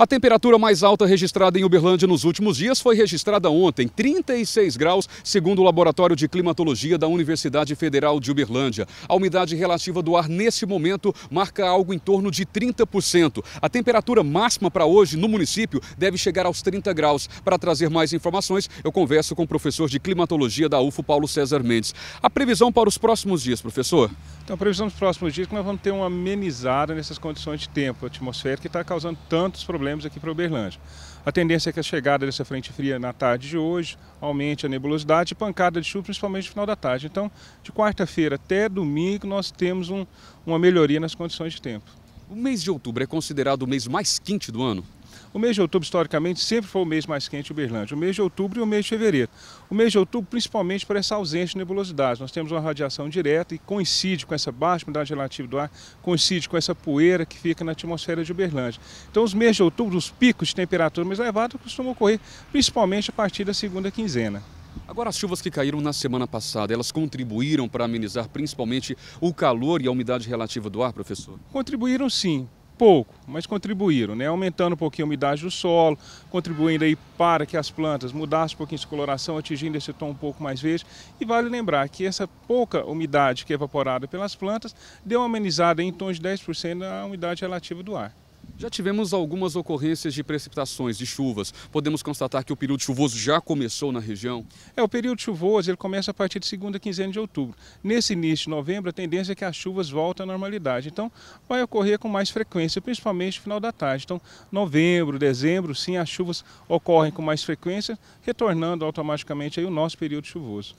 A temperatura mais alta registrada em Uberlândia nos últimos dias foi registrada ontem, 36 graus, segundo o Laboratório de Climatologia da Universidade Federal de Uberlândia. A umidade relativa do ar nesse momento marca algo em torno de 30%. A temperatura máxima para hoje no município deve chegar aos 30 graus. Para trazer mais informações, eu converso com o professor de Climatologia da UFO, Paulo César Mendes. A previsão para os próximos dias, professor? Então, a previsão dos próximos dias é que nós vamos ter uma amenizada nessas condições de tempo atmosfera que está causando tantos problemas problemas aqui para Uberlândia. A tendência é que a chegada dessa frente fria na tarde de hoje aumente a nebulosidade e pancada de chuva, principalmente no final da tarde. Então, de quarta-feira até domingo, nós temos um, uma melhoria nas condições de tempo. O mês de outubro é considerado o mês mais quente do ano? O mês de outubro, historicamente, sempre foi o mês mais quente de Uberlândia. O mês de outubro e o mês de fevereiro. O mês de outubro, principalmente por essa ausência de nebulosidade. Nós temos uma radiação direta e coincide com essa baixa umidade relativa do ar, coincide com essa poeira que fica na atmosfera de Uberlândia. Então, os meses de outubro, os picos de temperatura mais elevados costumam ocorrer principalmente a partir da segunda quinzena. Agora, as chuvas que caíram na semana passada, elas contribuíram para amenizar principalmente o calor e a umidade relativa do ar, professor? Contribuíram sim, pouco, mas contribuíram, né? Aumentando um pouquinho a umidade do solo, contribuindo aí para que as plantas mudassem um pouquinho de coloração, atingindo esse tom um pouco mais verde. E vale lembrar que essa pouca umidade que é evaporada pelas plantas deu uma amenizada em tons de 10% na umidade relativa do ar. Já tivemos algumas ocorrências de precipitações, de chuvas. Podemos constatar que o período chuvoso já começou na região? É, o período chuvoso ele começa a partir de segunda quinzena de outubro. Nesse início de novembro, a tendência é que as chuvas voltem à normalidade. Então, vai ocorrer com mais frequência, principalmente no final da tarde. Então, novembro, dezembro, sim, as chuvas ocorrem com mais frequência, retornando automaticamente aí o nosso período chuvoso.